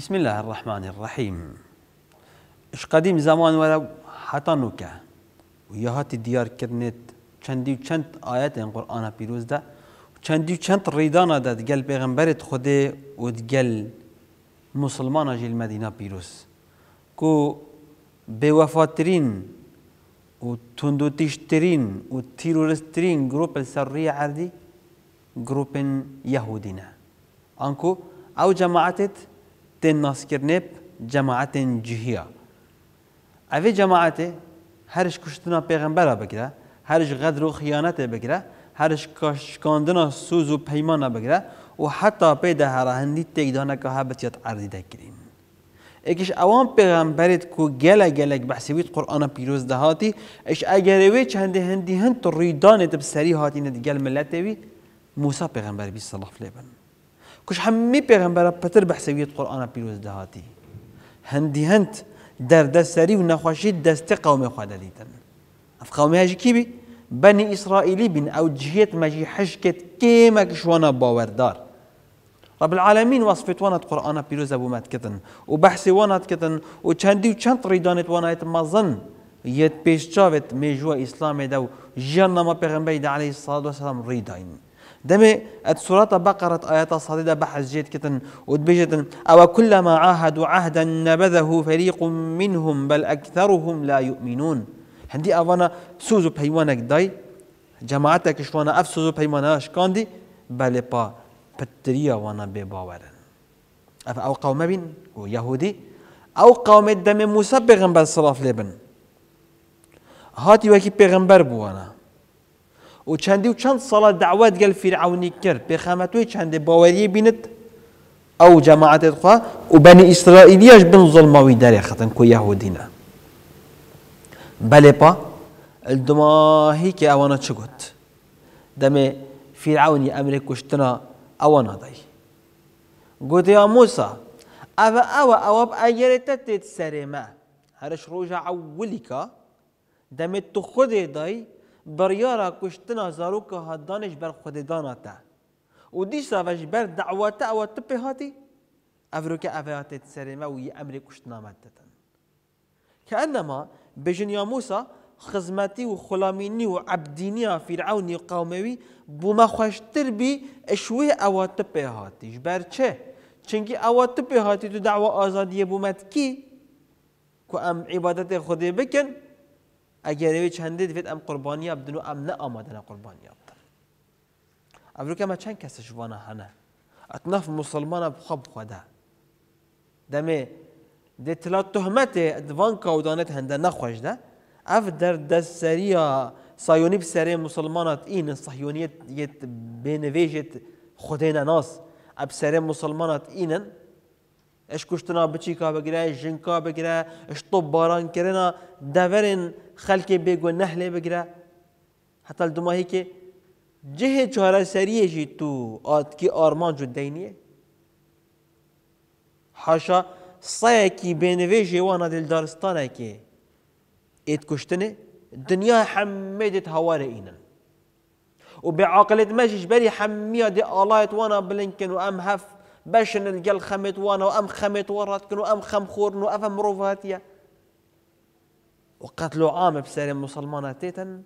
بسم الله الرحمن الرحيم اش قديم زمان ولا حتى نوكا و یا هات دیار کرنت چندی و چند آیت این بيروز پیروز ده چندی و چند ریدان ده دگل پیغمبرت خوده و دگل مسلمان جل مدینه پیروز کو به و تندوتیشترین و تیرورسترین گروپ سری عردی جروب يهودينا أنكو أو جماعتت تن ناسکر نب جماعت جهیا اوه جماعت هرش کشتنا پیغمبر بگیره هرش غدر و خیانت بگیره هرش کاشکاندنا سوز و پیمان بگیره و حتی پیدا هر هندی تیدانه که ها بتیاد عرضی دکرین ایکش اوان پیغمبرت کو گل گلک بحثیویت قرآن پیروز دهاتی اگر اوی چند هندی هند تو ریدانت بسری هاتی ند گل ملت اوی موسا پیغمبر بیست صلاح كش حمي پیغمبر بتر بحثویت قرآن بيروز دهاتي هندي هند در دستری و نخوشی دست قوم خود لیتن اف قوم هاجي كيبي بني إسرائيلي بن بین او جهیت مجی حشکت که مکشوانا باوردار رب العالمين وصفت وانت قرآن بيروز أبو مات كتن وبحسي وانت كتن وشاندي وشان تريدانت وانت مظن يت بيش جاوت ميجوا إسلامي دو جنة ما بيغنبي عليه الصلاة والسلام ريدين دمي سورة بقرة آيات صديدة بحث جيت كتن ودبيجتن أو كلما عاهدوا عهدا نبذه فريق منهم بل أكثرهم لا يؤمنون هندي أفانا سوزو بيوانك داي جماعتك شوانا أف سوزو بيواناش كاندي بل با بتريا وانا بباورا أف أو قوم بين يهودي أو قوم دم مسبغن بالصلاف صلاف لبن هاتي وكي بيغمبر بوانا و چەندی و چەند سەڵە داوات گەل فیرعونی کرد پێخامەتوی چەندێ باوەری بینت ئەو جەماعاتێت خوا و بەنی ئیسرائیلیەش بن زڵمەوی دەرێ خەتن کو یاهودینە بەلێپا دماهیکی ئەوانە چ گوت دەمێ فیرعونی ئەمرێ کوشتنە أوانا نادای گوتیا موسا ئەوە ئەوە ئەوە ئەگەرێتە تێت سەرێمە هەرش ڕۆژە ئەولیکە دمت تو خودێ دای بریارا کشتنا زاروک که دانش بر خود داناتا و دیش وش بر دعواتا اوات تپی هاتی رو که افیاتت سرما و یه امر کشتنا مدتن که انما بجنیا موسا خزمتی و خلامینی و عبدینی فرعون قوموی بوما خوشتر بی اشوی او تپی هاتی بر چه؟ چنکی او تپی هاتی تو دعوه آزادی بومت کی؟ که ام عبادت خودی بکن اگر وی چنده دوید ام قربانی بدنو ام نه آمدن قربانی بدن که ما چند کسش وانه هنه اتناف مسلمان بخواب خدا دمه ده تلا تهمت دوان کودانت هنده نخوش ده اف در دست سریا سایونی بسری مسلمانات این صهیونیت یت بینویجت خودین ناس اب سری مسلمانات اینن اش کشتنا بچی کا بگیره جن کا بگیره اش طب باران کرنا دورن خلکی بگو نهله بگیره حتی دماهی که جه چهاره سریه جی تو آد کی آرمان جو دینیه حاشا سایه کی بینوی جیوانا دل دارستانه که ایت کشتنه دنیا همه دیت هواره اینا و به عقلت مجیش بری همیه دی آلایت وانا بلنکن و ام هف بشن الگل خمیت وانا و ام خمیت ورات کن و ام خم خورن و افم رو فاتیه وقتلوا عام بسر مسلمان تيتن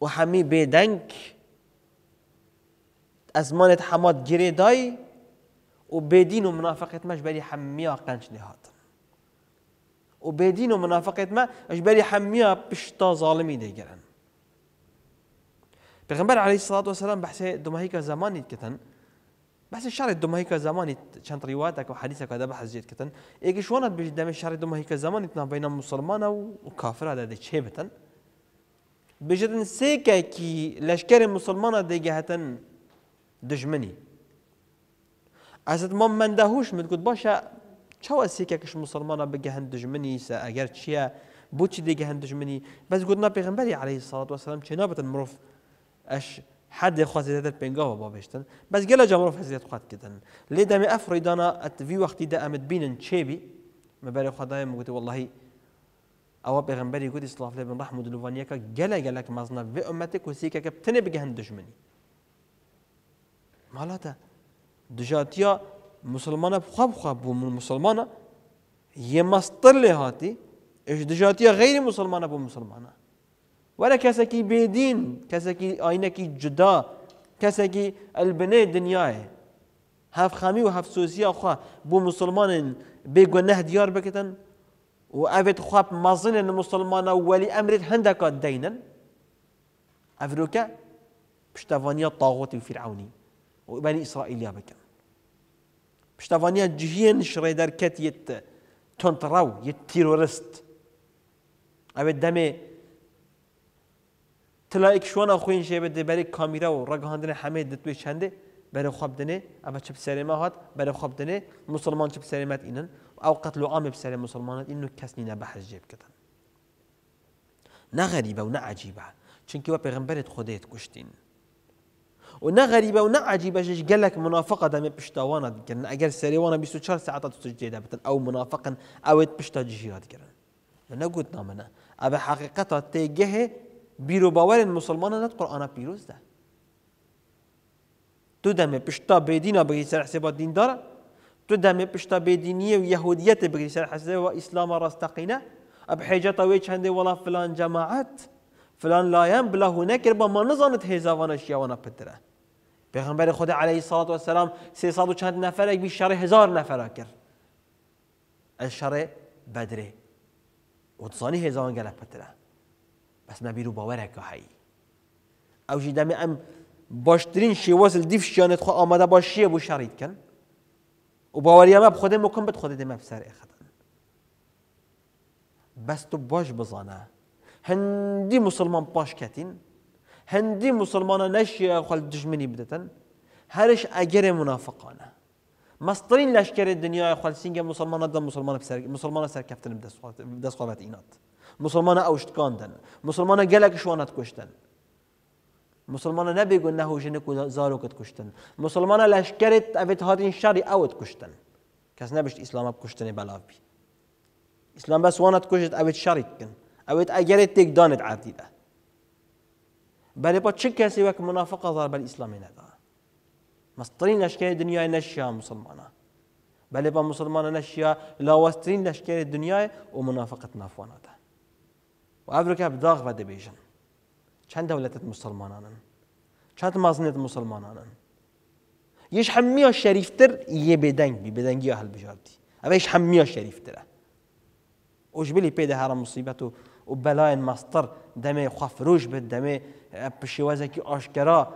وحمي بيدنك أزمان حماد داي وبيدين ومنافقة ما جبالي حمية قنش نهاتن وبيدين ومنافقة ما جبالي حمية بشتا ظالمي ديجرن پیغمبر عليه الصلاة والسلام بحسي دمهيك زمان کتن بس شارت دوما هيك زماني كانت رواياتك وحديثك هذا بحث جيد كتن ايك شوانا بيجي دام شارت دوما هيك زماني تنا بين مسلمان وكافر هذا دي چه بتن بجدن سيكا كي لشكر مسلمان دي جهتن دجمني ازت مام من دهوش قد باشا چوا سيكا كش مسلمان بجهن دجمني سا اگر چيا بوچ دي جهن دجمني بس قلنا پیغمبري عليه الصلاه والسلام شنو بتن مروف اش حد خواهد خاصیتت پنجاه و بابشتن بس گله جمرو حسیت خواهد کدن لی دم افریدانا ات وی وقتی ده امد بینن چه بی مبر خدای مگوت والله او پیغمبری گوت لبن رحم و دلوانیا که گله گله گلک مزنا و امت کو سی که تنه بگهند دشمنی مالا مالاتا دجاتیا مسلمانه خواب خواب بو مسلمانه یه مستر لهاتی اش دجاتیا غیر مسلمانه بو مسلمانه ولا كسكي بيدين كسكي اينكي جدا البني دنياي هاف خامي و هەفسۆزیاخوا بۆ بو مسلمان نەه ديار بكتن و افت خواب مظن ان مسلمان ولي امر هندك دينا افروكا تاغۆتی و الفرعوني و بەنی ئیسرائیلیا بکەن پشتەوانیا جهين شريدر یت تونتراو يتيرورست افت دمي تلايك شوانا خوين شيء بده بريك كاميرا ورق هندنه حميد دتوي شندي بري خواب دنه اما چب سريما هاد بري خواب دنه مسلمان چب سريمات إنن او قتلوا عام بسر مسلمان انه كسنينا بحر جيب كتن نغريبة ونعجيبة ونا عجيبه چونكي و پیغمبرت كشتين ونغريبة ونعجيبة ونا جش قال لك منافقه دم وانا قلنا اقل سري وانا بيسو 24 ساعه تسجيده بتن او منافقا او بشتا جهاد قلنا انا قلت نامنا ابي حقيقه تيجه بیرو باور مسلمان نت قرآن پیروز ده تو دمه پشتا بدینا بگی سر حساب دین داره تو دمه پشتا بدینیه و یهودیت بگی سر حساب و اسلام راستقینه اب حجت وی چنده ولا فلان جماعت فلان لایم بلا هناك با ما نزانت هزاوانش یوانا پدره پیغمبر خدا علیه الصلاة والسلام سه صد و چند نفر یک بیشتر هزار نفر کرد الشر شر بدره و تصانی هزاوان گله پدره بەسمە بیر و بەوەرێکە ام باشترين شي ئەم باشترین شێوەزل خو خۆ ئامادە باشیە بوو شەڕیتکەن و باوەریامە ما وکم مكم خۆدە دي بسەر ئێخەدەن بس تو باش بزانا هندي مسلمان پاش کەتین هەندی مسلمانە نەشیە خۆل دژمنی بدەن هەرش ئەگەرێ منافقانە مەسترین لەشکێت دنیای خەلسینگە مسلمانە دە مسلمانە مسلمانە سەرکەفتن دەستخواابەت ئینات. مسلمانە ئەوشتکاندن مسلمانە گەلێک شوانت کوشتن كشتن نەبێگون نەهۆژینە و زارۆکت کوشتن مسلمانە لەشکێت ئەێت هاتین شاری ئەوت کوشتن اسلام نەبشت ئیسلامە کوشتنی بەلاوی ئیسلام بەس وانت کوشت ئەوێت شاریتکن ئەوێت ئەگەرێت تێکدانت عادیدە بەێپە چ کەسی وەک منافق زار بە ئیسلامی نەدا مەسترین لەشکی دنیای نەشیا مسلمانە بەێ بە مسلمانە نەشیا لاوەسترین لەشکێت دنیای و منافقت نافوانەتە ئافریکا بداغمە دەبێژن چەند دەولەتت مسلمانانن چەند مازنێت مسلمانانن یش هەمیا شەریفتر یە بێدەنگبی بەدەنگی هەلبژاردی ئەوەش هەمیا شەریفترە ئۆژبلی پێدا هەرە مصیبەت و و بەلایەن مەستەر دەمێ خوافرۆش بێت دەمێ پشێوازێکی آه، ئاشکرا آه،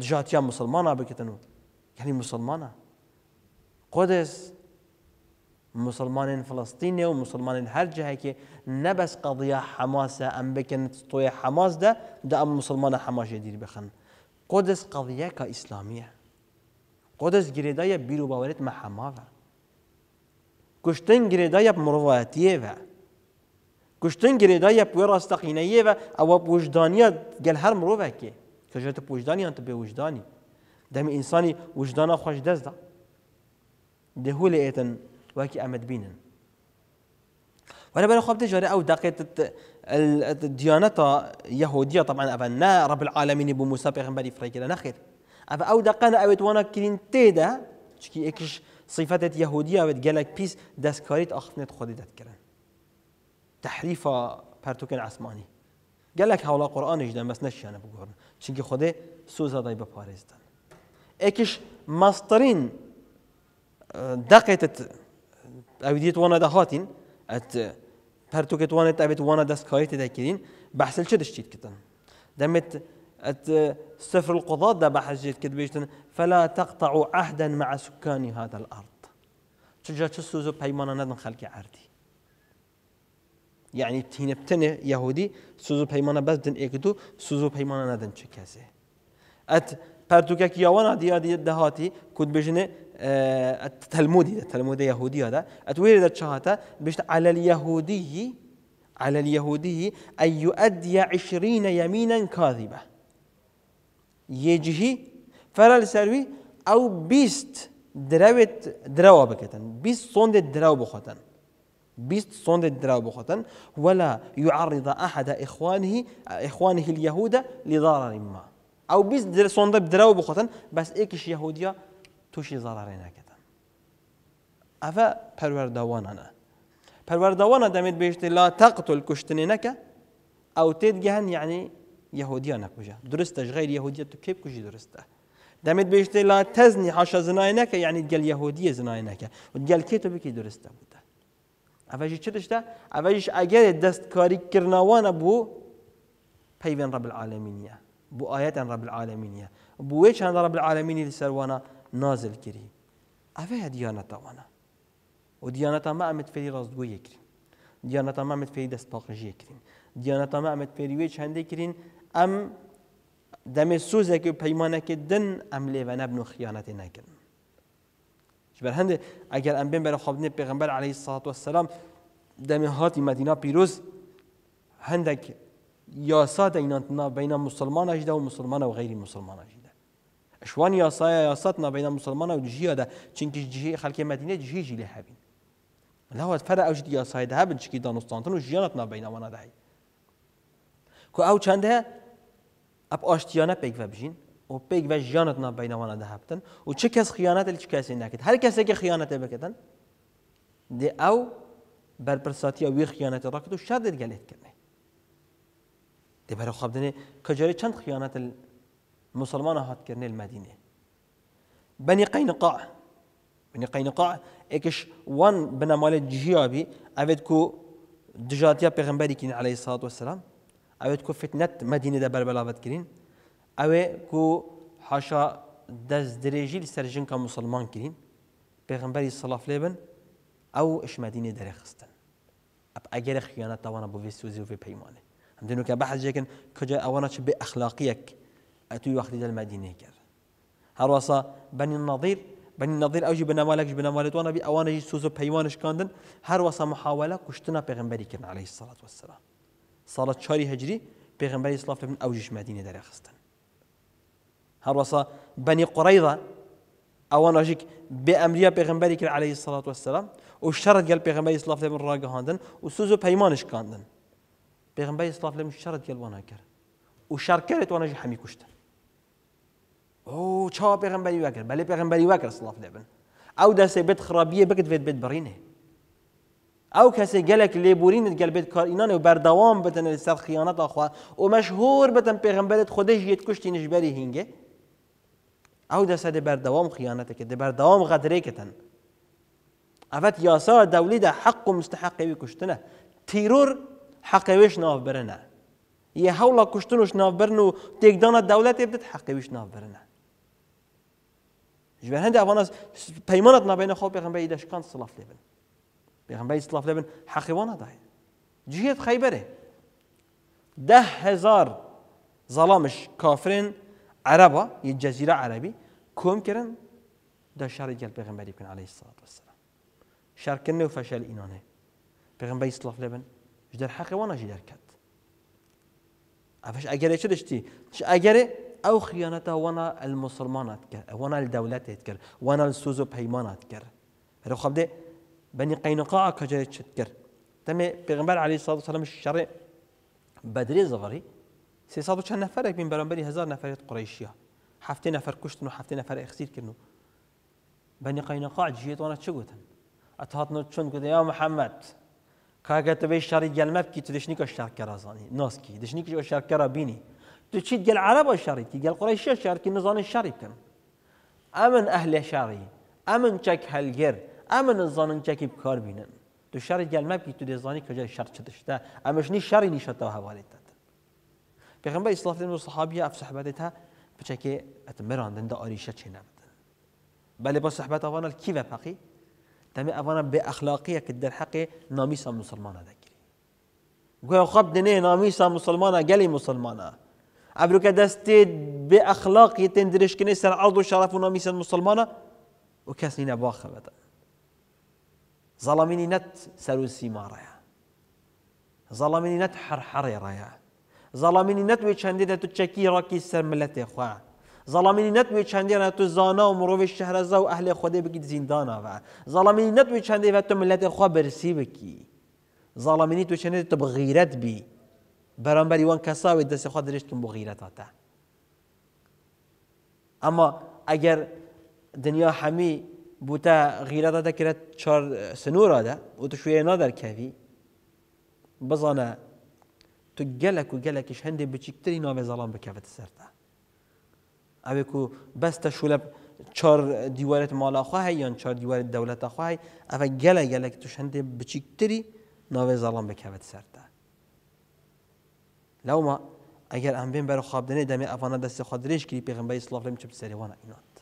دژاتیان مسلمانە بکردن و یعنی يعني مسلمانە قدس مسلمان فلسطيني ومسلمان مسلمانین هر جهه که نبس قضية حماسة ام بكن تطوي حماس ده ده ام مسلمان حماس جديد بخن قدس قضية که اسلامیه قدس گریدای بیرو باورت محما و کشتن گریدای مرواتیه و کشتن گریدای پوی راستقینه و او بوجدانية گل هر مروه که کجات وجدانی انت بوجداني وجدانی دم انسانی وجدانا خوش دست ده دهول ایتن واکی أمد بينا ولا بلا خواب تجاري او دقيقة الديانة يهودية طبعا افا نا رب العالمين بو موسى بيغمبري فريك لا نخير افا او دقيقة اويت وانا كلين تيدا شكي اكش صفات يهودية اويت قالك بيس داس كاريت اخفنت خودي تحريفة تحريف عثماني قال لك حالا قرآن اجدن بس انا بقول چونکه خود سوزا دای بپارزدن اکش مسترین آه، دقيت وانا ئەویدیت وانە دەهاتین ئەت پەرتوکت وانێت ئەبێت وانە دەستکاری تێداکردین بەحسل چ كتن دمت أت سفر القضاة دا بحجيت كد بيشتن فلا تقطع عهدا مع سكان هذا الأرض تجا تسوزو بيمانا ندن خلك عردي يعني تين بتنه يهودي سوزو بيمانا بس دن اكدو سوزو بيمانا ندن شكاسه ات پرتوکێک یاوانە دیادیت دەهاتی کوت بژنێ التلمودي اه، تەلمودە یهودیادا ئەت وێرە دەچهاتە بشت على اليهودي على اليهودي أن يؤدي عشرين يمينا كاذبة يجهي فرال لسروي أو بيست دراوت دراو بكتن بيست صند دراوة بخوتن بيست صند الدراو بخوتن ولا يعرض أحد إخوانه إخوانه اليهود لضرر ما او 20 در سوندا دراو بخوتن بس ايكش يهوديا توشي ضرر ناكتن افا پروردوانانا پروردوانا دمت بهشت لا تقتل کشتنی كشتنينك او تدجهن يعني يهوديا نكوجا درستش غیر یهودیا تو کیپ كوجي درسته دمت بهشت لا تزني حاشا زناينك يعني تقال يهودية زناينك وتقال كيتو بكي درسته بوده اوجي چتشتا اوجيش اگر دست کاری کرناوان بو پیوین رب العالمینیه بو آيات رب العالمين يا بو ويش رب العالمين لسروانا نازل كري أفه ديانة وانا وديانة ما أمت فري رازدوي يكرين ديانة ما أمت فيري دست باقجي يكرين ديانة ما أمت فيري ويش هندي كرين أم دم سوزك وبيمانك كدن أم ليفنا بنو خيانة ناكرن جبر هند اگر ام بين بر خابن پیغمبر عليه الصلاه والسلام دم هاتي مدينة بيروز هندك ياسا یاسا دەیناتنا بینە مسلمانەشدا و مسلمانە و غیری مسلمانەشدا. شوان یاسایە یاسات نابینە مسلمانە و جیادا چینکی جی خەکی مدینە جیژی لا هو فرع فەر ياسا یاسایدا بن چکی دانستانتن و وانا نابینەوانە كو او ئەو چەندە ئەپ ئاشتیانە پێیکە بژین و پێیک بە ژیانت نابینەوانە دەهبتن و چه کس کەس خیانەت لە چ کەسی نکرد هەر کەسێکی خیانەتێ بکەن دێ ئەو بەرپرساتی وی خيانت راكتو و شادت گەلێتکردن. دي بر خواب دنه كجاري چند خيانات المسلمان هات کرنه المدينة بني قينقاع بني قينقاع اكش وان بنا مال جيابي اويد كو دجاتيا پیغمبري كين عليه الصلاه والسلام اويد كو فتنه مدينه دبر بلاوت كرين اوي كو حاشا دز دريجي لسرجن كمسلمان كرين پیغمبري صلى الله عليه او اش مدينه درخستن اب اگر خیانت توان ابو وسوزي و پیمانه دنوکە بەحەجێکن کجا ئەوەنە چ بێ ئەخلاقیەک ئەتووی دل دەمەدینێ کرد هەروەسا بەنی نەظیر بني النظير أوجي بنمالك بنمالت وأنا بي أوانا جي سوزو بيوانش كاندن هر محاولة كشتنا بيغنبري كنا عليه الصلاة والسلام صلاة شاري هجري بيغنبري صلاة من أوجيش مدينة داري خستن هر بني قريضة أوانا جيك بأمريا بيغنبري كنا عليه الصلاة والسلام وشرط قال بيغنبري صلاة من راقه هاندن وسوزو بيوانش كاندن لم پیغمبەر ئیسلاف لەم شەڕت گەلوانە کرد و شەڕ کرد وانەژی هەمی کوشتن ئەو چاوا پێغمبەری واکرد بەلێ پێغمبەری واکرد سلاف دەبن ئەو دەسێ بێت خراپیە بکت بێت بێت بڕینێ ئەو کەسێک گەلێک لێبورینت گەل بێت کارئینانێ و بەردەوام بتەن لەسەر خیانەتەخوا و مەشهور بتەن پێغمبەرت خودەش او کوشتی نژبەری بر دوام دەسە دە بەردەوام خیانەتەکە دە بەردەوام غەدرێکتن ئەفەت یاسا دەولیدا حق و مستحقێوی کوشتنە تیرۆر ناف حەقەوێش ناوبەرەنە یە هەوڵە کوشتنش ناوبەرن و تێکدانە دەوڵەتێ بدت حەقەویش ناوبەرەنە ژ هەندی ئەوانە پەیمانەت نابێنە خۆ پێغمبەی دەشکان سلاف لێ بن پێغمبەی صلاف لێ بن حەقیوان ناداێ جێت خەیبەرێ ده هزار ظلامش كافرين عربة الجزيرة عربي كوم كرن ده شر جل بيغمبري عليه الصلاة والسلام شر كنه وفشل إنانه بيغمبري صلاف لبن جدار حقي وانا جدار كات افش اجري شو دشتي ش اجري او خيانته وانا المسلمانات كر وانا الدولات كر وانا السوزو بيمانات كر رو خبدي بني قينقاع كجري شت تمي بيغمبر عليه الصلاه والسلام الشرع بدري زغري سي صادو شان نفرك من برامبري هزار نفرات قريشية حفتين نفر كشتن وحفتين نفر اخسير كنو بني قينقاع جيت وانا تشقوتن اتهاطنو تشون يا محمد کاگە تەبێ شاری گەلمەبکی تو دشنیکە شارکەرازانی ناسکی دشنیکی شارکەرا بینی تو چیت گەل عربە شارێکی گەل قڕی شە شارکی نزانانی شاری بکەن ئەمن ئەهلێ شاری ئەمن چەک هەلگەر ئەمن نزانن چەکی بکار بینن تو شاری گەلمەبکی تو دێزانی کەجای شار چ دشتا ئەمەشنی شاری نیشەتەوە هەواڵێتات پێغمبەر ئیسلافین و صحابیە ئەف سەحبەتێتە بچەکێ ئەتمەراندن دا ئاریشە چێنە بدن بەلێ بە سەحبەت ئەوانە کیڤە پەقی تمام أفنا بأخلاقية اخلاقی الحق ناميسا مسلمانة نامیسا مسلمان خب دنيا ناميسا مسلمانة جلي مسلمانة عبرك دستيد دستی به اخلاقی تندرش کنه سر عرض شرف ناميسا مسلمانة مسلمان و کسی ظلميني نت سر و سیماره ظلميني نت حرحره رایه ظلميني نت و تشكي راكي سر ملتي خواه نت وی چندی را تو زانا و مروی شهرزا و اهل خود بگید زندانا و نت وی چندی و تو ملت خوا برسی بکی ظالمینی تو چندی تو بغیرت بی برام بری وان و دست خود درشت کن بغیرت آتا اما اگر دنیا همی بوتا غیرت آتا کرد چار سنور آده و تو شویه نادر کهوی بزانه تو گلک و گلکش هنده بچیکتری نام زلام بکفت سرده اوه کو بست شلب چار دیوارت مالا خواه یا چار دیوارت دولت خواه اوه گله گله که توش هنده بچیکتری ناوه ظلام بکوت سرده لو ما اگر ام بین بر خوابدنه دمی افانا دست خادرش کری پیغمبر اسلام لم چپ سریوان اینات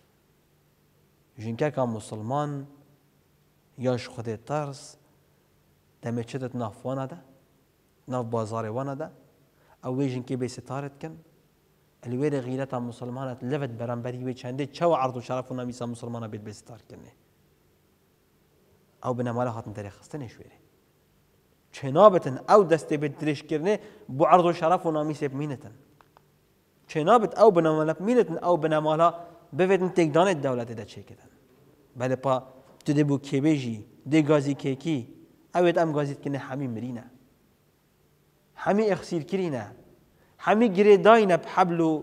جنکر که مسلمان یاش خود ترس دمی چدت ناف ده ناف بازار وانه ده او جنکی بی ستارت کن لێرە غیرەتە مسلمانة لفت بەرامبەری وێ چندێک چاوە عرض و شرف و نامیسا مسلمانە بێت بێستارکردێ ئەو بنەمالە هاتن دەرێخستنێ شوێرێ چێنابەتن ئەو دەستێ بێت درێژکردێ بۆ عرض و شرف و نامیسێ بمینەتن چێنابێت ئەو بنەمەلە بمینەتن ئەو بنەمالا ببێتن تێکدانێت دەوڵەتێ دەچێکردن بەلێ پا تو دێ بۆ کێبێژی دێ گازی کێکی ئەوێت غازي كنه کردێ هەمی مرینە اخسير ئەخسیرکرینە همی گیره داینه بحبل و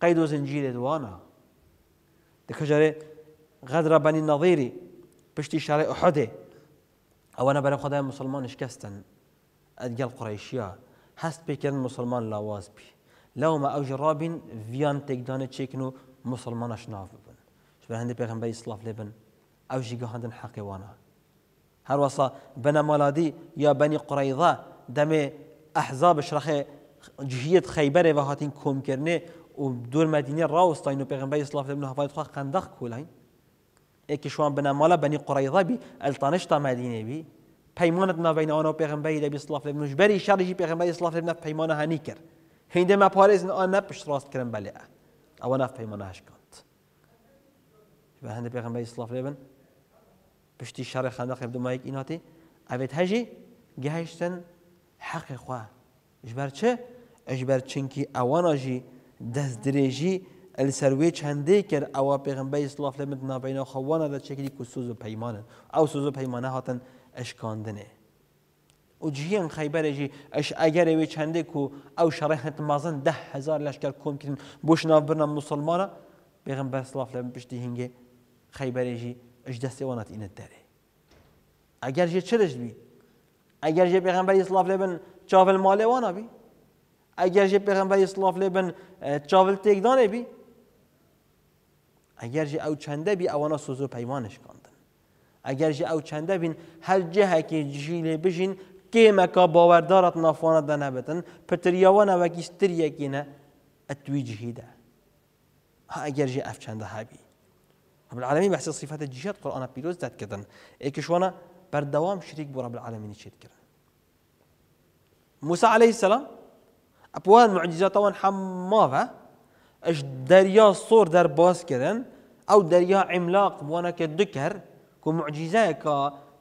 قید و زنجیر دوانا دکه جاره غدر بنی نظیری پشتی شاره احده او انا برای خدای مسلمان شکستن ادگل قریشیا هست بکرن مسلمان لاواز بی لو ما او جرابین ویان تکدانه چیکنو مسلمان ناف ببن شبه هنده پیغمبری اسلاف لبن او جیگه هندن حقی وانا هر وصا بنا مالادی یا بنی قریضه دم احزاب شرخه جهیت خيبر وهاتين كوم کم کرنه و دور مدینه راوستاین و پیغمبر اسلام ابن حفاظ خا قندق کولین ایکی شوان بنا مالا بني قريظه بي التانشتا مدینه بي پیمانت ما بین آن و پیغمبر دبی اسلام ابن جبری شرجی پیغمبر اسلام ابن پیمانه هنی کرد هنده ما پارزن آن نپش راست کرن بله او نف پیمانه هش کند و هنده پیغمبر اسلام ابن پشتی شر خندق ابن مایک ایناتی اوید هجی گهشتن حق خواه جبر چه؟ اش بر چنکی اوانا جی دست دریجی السروی چنده کر او پیغمبر اسلام لم نابینا خوانا در شکلی کو سوزو و او سوزو و پیمانه هاتن اشکاندنه او جیان خیبر جی اش اگر وی چنده کو او شرح مازن ده هزار لشکر کم کردن بوش ناف برنا مسلمانا پیغمبر اسلام لم پشتی هنگه خیبر جی اش دست وانات اینت داره اگر جی چرش بی اگر جی پیغمبر اسلام لم چاول ماله وانا بی اگر جه پیغمبر اسلاف اه، لبن چاول تیک دانه بی اگر جه او چنده بی اوانا سوزو پیمانش کندن اگر جه او چنده بین هر جه که جیل بشین که مکا باوردارت نافانه دنه بتن پتریاوانه وکیستر یکینه اتوی جهیده اگر جه اف چنده هبی رب العالمين بحث صفات الجهاد قرآن بيروز دات كدن ايكش وانا بردوام شريك بو رب العالمين يشيد كرن موسى عليه السلام أبوان إش دريا صور در باس حەمماە أو دريا عملاق وانا كدكر كو معجزة كا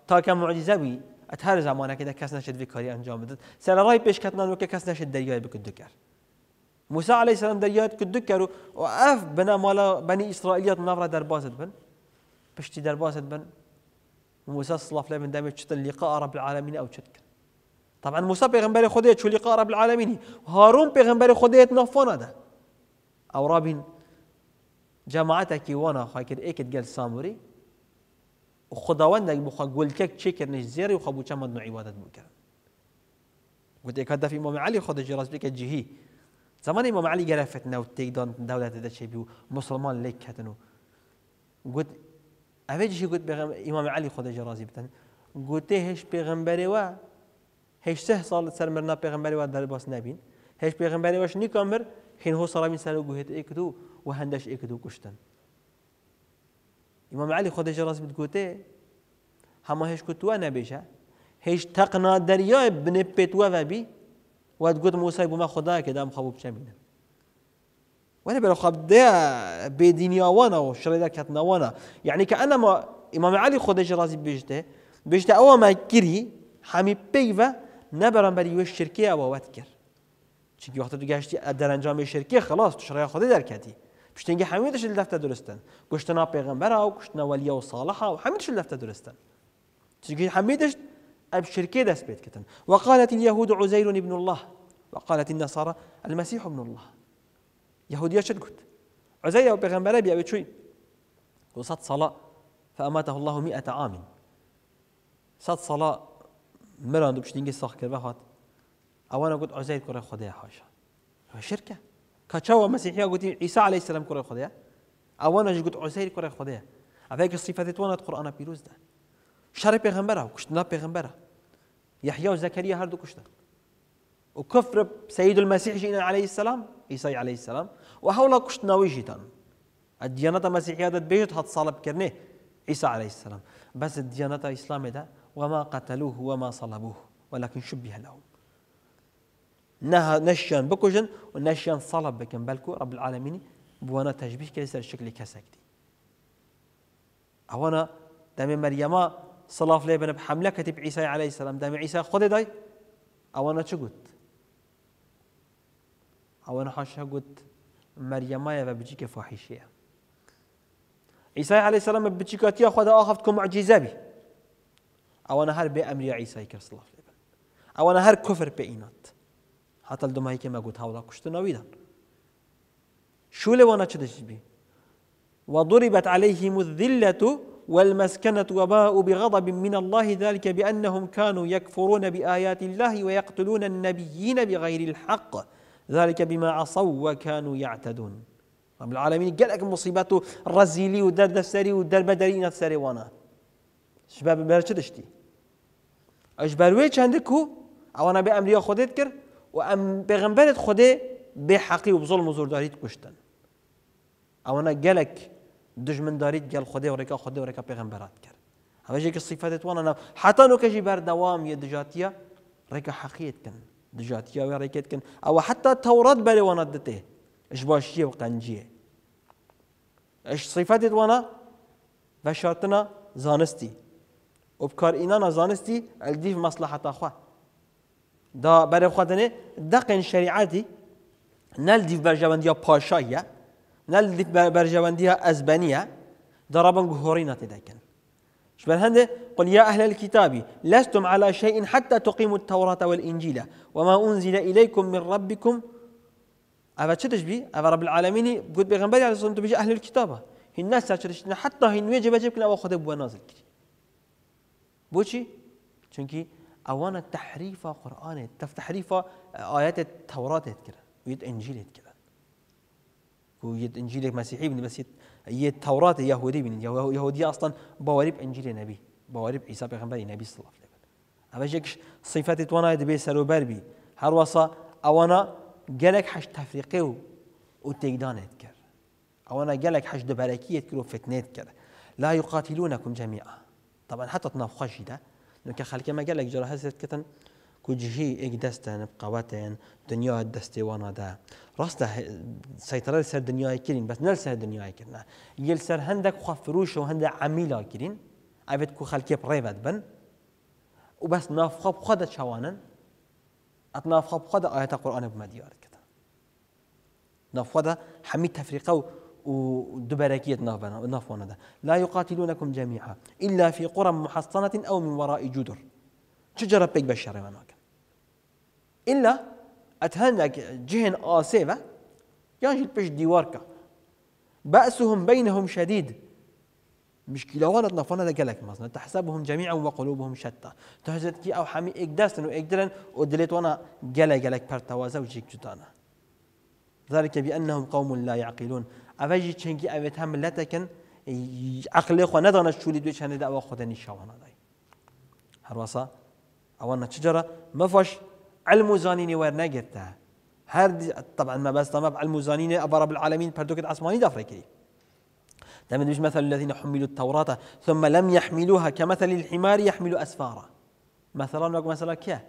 تا کو معجزة بي معجززەوی ئەت كده كاس نشد نەشت کاری ئەنجام بدت راي بيش كتنا وکە كاس نشد دريا بکرد دکرد موسى عليه السلام دريا کرد دکرد و ئەف بنا ماڵە بەنی در ناڕە دەربازت بشتي در دەربازت بن موسى صلاف لابن دامي دەمێت چتن لقاء رب العالمين أو چت طبعا موسى پیغمبر خدای چو لقاء رب العالمین هارون پیغمبر خدا نفونا ده او رابین جماعت جماعتك وانا خاكر ايكت قال ساموري وخداوندك بخا قول كك تشكر نش زيري وخا بو چمد نوع عبادت بوكر قلت ايك هدف امام علي خدا جراس بك جهي زمان امام علی فتنه علي قرفتنا دان دولت دا شي بیو مسلمان ليك هتنو قلت اوه جهي قلت امام علي خدا جرازي بتن قلت هش پیغمبر و هیچ سه سال سر مرنا پیغمبری و در باس نبین هیچ پیغمبری وش نیکامر حين هو صار من سنة قهت إكدو وهندش إكدو كشتن إمام علي خدش راس بتقوتي هما هيش كتوا نبيشا هيش تقنا دريا بن بيتوا فبي وتقول موسى بما خدا كده أم خبوب شامينا وأنا بلا خبدا بدنيا وانا وشريدا كتنا وانا يعني كأنما إمام علي خدش راس بيجته بيجته أول ما كري حمي بيفا نه بری وش شرکی ئەوەوەت کرد چیکی وقتی تو گشتی در انجام شرکی خلاص تو شڕای خودی در پشت دەرکەتی همه هەمیدەش لەفتە درستن گشت گشتنا پێغمبەرا و کوشتنەوەلیە و ساڵحا و هەمیدش لەفتە درستن چیکی همه دش اب شرکی دست کتن و قالت اليهود عزير ابن الله و قالت النصارى المسيح ابن الله يهودية شد گفت و عزير وبيغمبر أبي أبي شوي وصد صلاة فأماته الله مئة عام صد صلاة مران دو بشتینگی ساخت کرد وقت اوانا قلت عزیر كره خدا حاشا شركه کچاو مسيحيه قلت عيسى عليه السلام کره خدا اوانا گفت عزیر کره خدا اوی که صفت توانت قرآن بيروز ده شر پیغمبره و کشتنا پیغمبره يحيى وزكريا هردو كشتن وكفر سيد المسيح جينا عليه السلام عيسى عليه السلام وهولا كشتنا ويجيتان الديانة المسيحية دت بيجت هتصالب كرنه عيسى عليه السلام بس الديانة الاسلاميه ده وما قتلوه وما صلبوه ولكن شبه لهم نها نشان بكوجن ونشان صلب بكن بالكو رب العالمين بوانا تشبيه كيس الشكل كسكتي أوانا دامي مريم صلاف لي بن بحملة كتب عيسى عليه السلام دامي عيسى خذ داي أوانا شقد أوانا حاشا قد مريم يا بجيك فاحشية عيسى عليه السلام بجيك أتيا خذ معجزة بي او انا ئەوانە هەر بێ ئەمری عیسای او انا لێبن ئەوانە هەر کوفر پێ ئینات هەتە دومایی کێمە گوت هاوڵا کوشتنەوەیدان شو لێوانە چ دەژبی وضربت عليهم الذلة والمسكنة وباء بغضب من الله ذلك بأنهم كانوا يكفرون بآيات الله ويقتلون النبيين بغير الحق ذلك بما عصوا وكانوا يعتدون رب العالمين لك مصيبته رزيلي ودرد سري ودربدري نفسري وانا شباب برشدشتي اش بروي چندكو انا به يا خديت كر و ام پیغمبرت خوده بحقي حقی و داريت و انا جالك دجمن داريت جال دارید گل خوده و رکا خوده و رکا پیغمبرات کرد همه وانا حتى حتی نو کجی بر دوام يا دجاتيا رکا حقيت كن دجاتيا و رکیت او حتى تورات بری وانا دته اش باشي و قنجیه اش صفات وانا بشرتنا زانستي وبكار بکار اینان الديف مصلحة أخوة دا بره خدنه دقن شریعتی نل باشاية برجواندی پاشایه نل دیف أزبانية دا رابن قهورينا تدكن شبه هنده قل يا أهل الكتاب لستم على شيء حتى تقيموا التوراة والإنجيل وما أنزل إليكم من ربكم أفا تشتش بي أفا رب العالمين قد بغنبالي على الصلاة أهل الكتابة الناس تشتش حتى هن ويجب أجيب كنا أخذ نازل كري بوشي چونكي اوانا تحريفا قرآن تفتحريفا آيات التوراة تورات ويد انجيل و ويد انجيل مسيحي بني بس يد توراة يهودي بني يهودي اصلا باوری انجيل نبي باوری عيسى بغنبالي نبي صلى الله عليه وسلم اما جيكش صفات توانا يدبي سر باربي هروسا اوانا جالك حش تفریقه و و تیدان اوانا جالك حش دبالكي هد و فتنه هد لا يقاتلونكم جميعا طبعا حتى تنافخش ده لأنه خلقي ما قال لك جرى هزت كتن كوجهي إيك دستا نبقى واتين دنيا دستي وانا دا راستا سيطرة سر دنيا كيرين بس نل سر دنيا كرنا يل سر هندك خفروش وهند عميلا كيرين عبد كو خلقي بريفت بن وبس نافخ بخدا شوانا اتنافخ بخدا آيات القرآن بما نافخ نافخة حميد تفريقه ودبركية نافونا لا يقاتلونكم جميعا إلا في قرى محصنة أو من وراء جدر شجرة بيك بشر هناك إلا أتهنك جهن آسيفة يانجي بيش ديواركا بأسهم بينهم شديد مشكلة وانا نفونا ده قالك مصنع تحسبهم جميعا وقلوبهم شتى تهزت كي أو حمي إقداسن وإقدرن ودليت وانا قالك قالك برتوازة وجيك جدانا ذلك بأنهم قوم لا يعقلون اوجی چنگی اوه هم ملت اکن عقل خو ندانه شولی دوی چنده او خود نشوانه دای هر واسه واسا اوه چجرا مفش علم زانینی ور نگرته هر طبعا ما بس طبعا علم زانینی ابر رب العالمین پر پردوکت اسمانی دافرکی دائما مش مثل الذين حملوا التوراة ثم لم يحملوها كمثل الحمار يحمل أسفارا مثلا مثلا كيه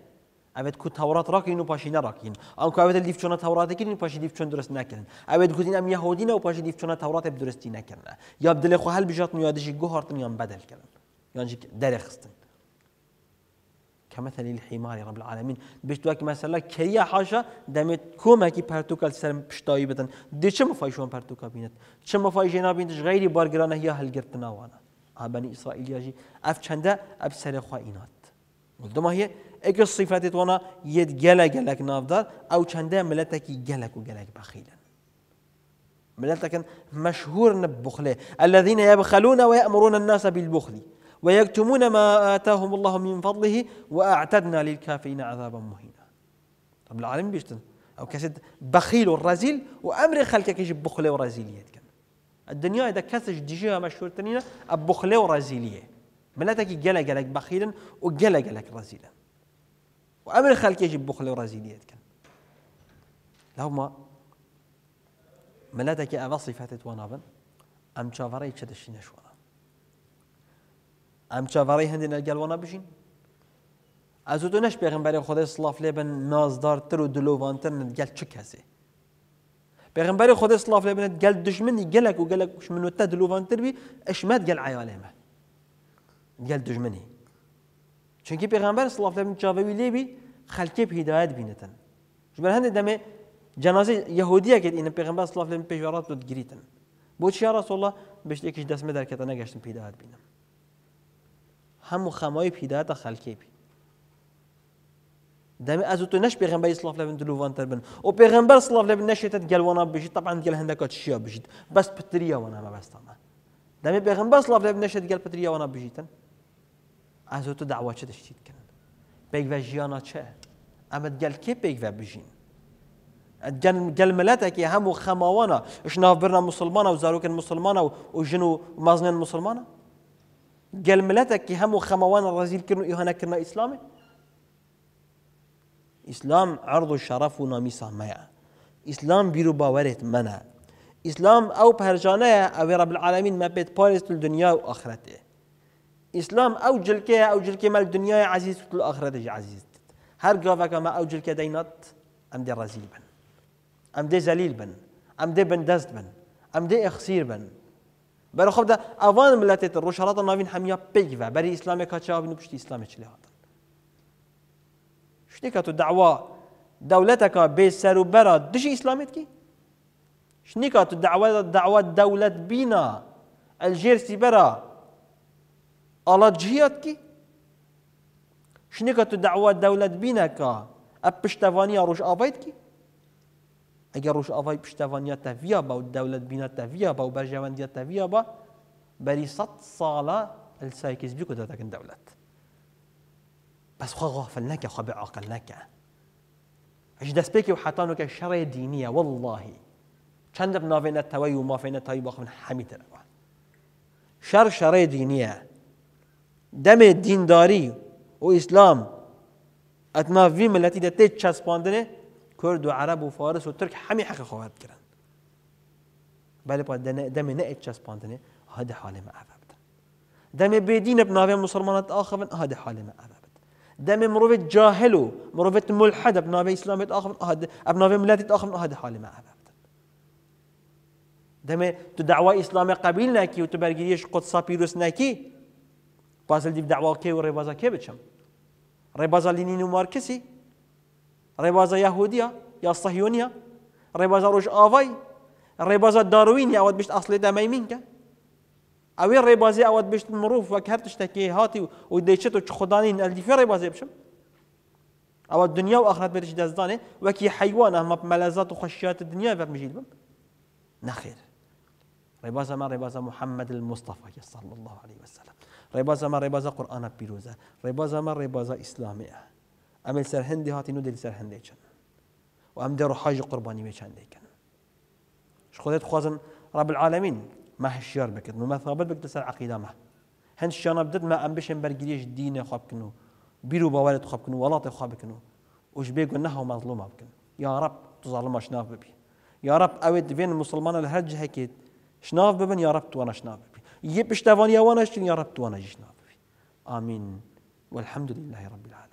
ئەوێت کو تەورات ڕاکین و پاشی نەڕاکین ئەو کاوێتە لیفچۆنە تەوراتێکین پاشی لیفچۆن درست ناکردن ئەوێت گوتین ئەم یهودینە و پاشی لیفچۆنە تەوراتێ درستی نەکردە یا دلێ خۆ هەل بژات و یادشی گوهارتن یان بەدەلکردن یانجی دەرەخستن كمثل الحمار رب العالمين بشتواك مثلا كيا حاجة دمت كوماكي بارتوكال سلم بشتاي بدن دي چه مفايشون بارتوكا بينت چه مفايشينا بينتش غيري بارگرانا هي هل وانا بني إسرائيل يجي اف چنده اب سر خواه Buldum هي Ege صفات ona يد جلا جلاك navdar. او çende milleteki gelek u gelek bakhilen. ملتكن مشهور نبخله الذين يبخلون ويأمرون الناس بالبخل ويكتمون ما آتاهم الله من فضله وأعتدنا للكافرين عذابا مهينا طب العالم بيشتن أو كسد بخيل ورزيل وأمر خلقك يجي بخله ورزيلية الدنيا إذا كسج ديجيها مشهور تنينا بخله ورزيلية بلاتك جلجلك بخيلا وجلجلك رزيلا وأمر خلك يجب بخل ورزيلية كان لهما ما ملاتك أبا صفات ونابن أم شافري تشدشين شوانا أم شافري هندنا قال وانا بجين أزودو نش بيغنبري خدای صلاف لبن ناز دار ترو نتگل چه تشكاسي پیغمبر خدا صلی الله علیه و آله دشمني قالك وقالك وش منو تدلو بي اش ما تقال عيالي مات گەل دژمنی چونکی پێغمبەر سڵاف لە بن چاوەوی لێبی خەلکێ هیداەت بینەتەن ژبەر هەندێک دەمێ جەنازی یهودیەکێت ئینە پێغمبەر سڵاف لە من پێشوارات بۆ گریتن بۆچی ڕاستۆڵە بەشتێکیش دەستمە دەرکەتە نەگەشتم پیداات بینم هەموو خەماوی پیداتە خەلکێپی دەمێ ئەز تۆ نەش پێغمبەر سڵاف لە من دلووانتر بن و پێغمبەر سڵاف لە من نەشێتت گەلوانە بژیت تاپان گەل بس چیە وانا بەس پتریەوە نامە بەستانە دەمێ پێغمبەر سڵاف لە من نەشێت گەل پتریەوە نە بژیتن از تو دعوا چه داشتید کن بیگ و جیانا چه اما گل که بیگ و بجین گل ملت اکی هم و خماوانا اشناف برنا مسلمانا و زاروکن مسلمانا و جنو مزنن مسلمانا گل ملت اکی هم و خماوانا رزیل کرنو و کرنا اسلامی اسلام عرض و شرف و نامی سامه اسلام بیرو باورت منه اسلام او پرجانه او رب العالمین ما پارست دنیا و آخرته اسلام او جلكه او جلكه مال الدنيا عزيز آخره دي عزيز هر قافك ما او جلكه دينات ام دي رزيل بن ام دي زليل بن ام دي دست بن ام دي اخسير بن برای خود اوان ملتت روش هرات ناوین همیا پیگوه برای اسلام کاچه بینو پشتی اسلام چلی هاتن شتی که تو دعوا دولتك بي سر و برا دش اسلامت كي شنيكا دعوة دعوة دولت بينا الجيرسي برا الله جهيات كي شنكت دعوة دولة بينك أبشتفانية روش پشتەوانیا كي ئاوایت روش ئەگە ڕۆژ ئاوای پشتەوانیا تەڤیا بە و دەولەت بینە تەڤیا بە و بەژەوەندیە تەڤیا بە بەری سەد ساڵە ئەلسایکیز بیکو دەتەکەن دەولەت بەس خوا غافل نەکە خوا بە عاقل نەکە هیچ دەستپێکی و حتانوکە شەڕێ دینیە واللهی چەندە ناوێنە تەوەی و من حەمیتەوە شر شەڕێ دینیە دم دینداری و اسلام اتنا وی ملتی ده تیج چسباندن کرد و عرب و فارس و ترک همه حق خواهد کرن بله پا دم نه چسباندنه چسباندن هده حال ما عرب دم بیدین بدین بناوی مسلمانات آخوان هده حال ما عرب دم مروف جاهل و مروف ملحد بناوی اسلامت آخوان هده بناوی ملتت آخوان هده حال ما عرب دمه تو دعوه اسلام قبیل نکی و تو برگیریش قدسا پیروس نکی بازل دي دعوه كي و ریبازا کی بچم ریبازا لینین و مارکسی ریبازا یهودیا یا صهیونیا ریبازا روش آوای ریبازا داروین یا ود بشت اصلی دمیمین که اوی ریبازی اود بشت مروف وكهرت تشتكي هاتي تشتکی هاتی و دیچت و خدانین الدیفی ریبازی بشم او الدنيا واخرت برش دزدانه وكي حيوان هم ملذات وخشيات الدنيا برمجيل بم نخير ربازة ما ربازة محمد المصطفى صلى الله عليه وسلم ڕێباز ئەمە ڕێبازە قورآە پیرۆزە ڕێباز ئەمە ڕێبازە ئیسلامەیە ئەمە سەر هەندی هاتی نو دلی سەر هەندێکچن و ئەم دەڕ حاجی قوربانی وێ چندێکن خودێت خوازن رب العالمين ما هشیار بكت ما ثابت بكت سر عقيدة ما هەند شانا بدت ما ئەم بشێن بەرگریش دینە خوابکن و بیر و باوارێت خوابکن و وڵاتی خوا وش بيقو نها ومظلومة بكن يا رب تظلم شناف ببي يا رب أود فين مسلمانە لە هەر شناف ببن يا رب توانا شناف ببي یه پشتوانی اوانش يا رب تو امين والحمد لله رب العالمين